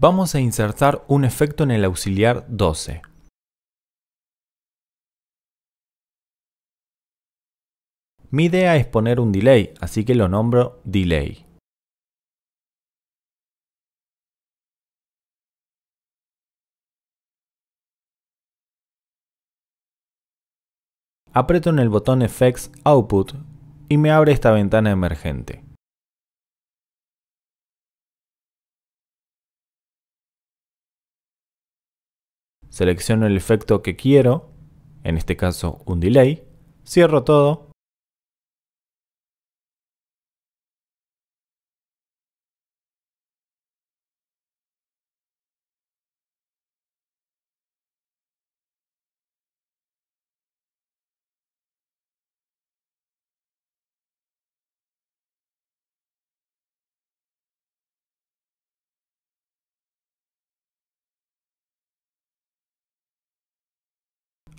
vamos a insertar un efecto en el auxiliar 12. Mi idea es poner un delay, así que lo nombro delay. Aprieto en el botón Effects Output y me abre esta ventana emergente. selecciono el efecto que quiero, en este caso un delay, cierro todo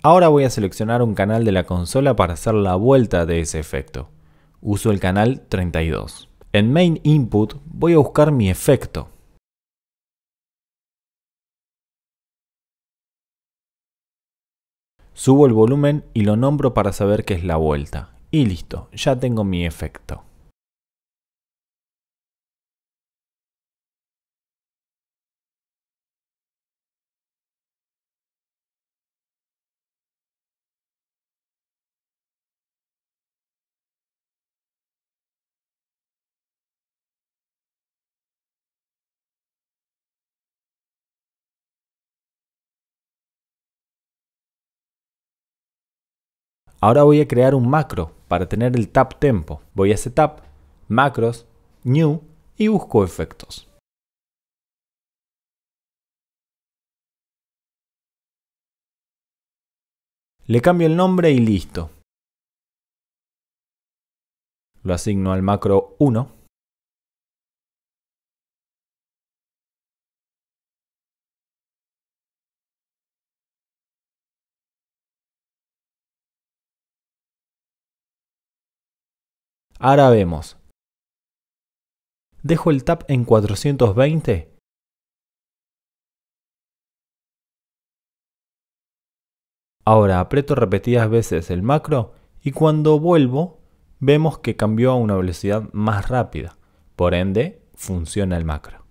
Ahora voy a seleccionar un canal de la consola para hacer la vuelta de ese efecto. Uso el canal 32. En Main Input voy a buscar mi efecto. Subo el volumen y lo nombro para saber que es la vuelta. Y listo, ya tengo mi efecto. Ahora voy a crear un macro para tener el Tap tempo. Voy a setup, macros, new y busco efectos. Le cambio el nombre y listo. Lo asigno al macro 1 Ahora vemos. Dejo el tap en 420 Ahora aprieto repetidas veces el macro y cuando vuelvo vemos que cambió a una velocidad más rápida. Por ende, funciona el macro.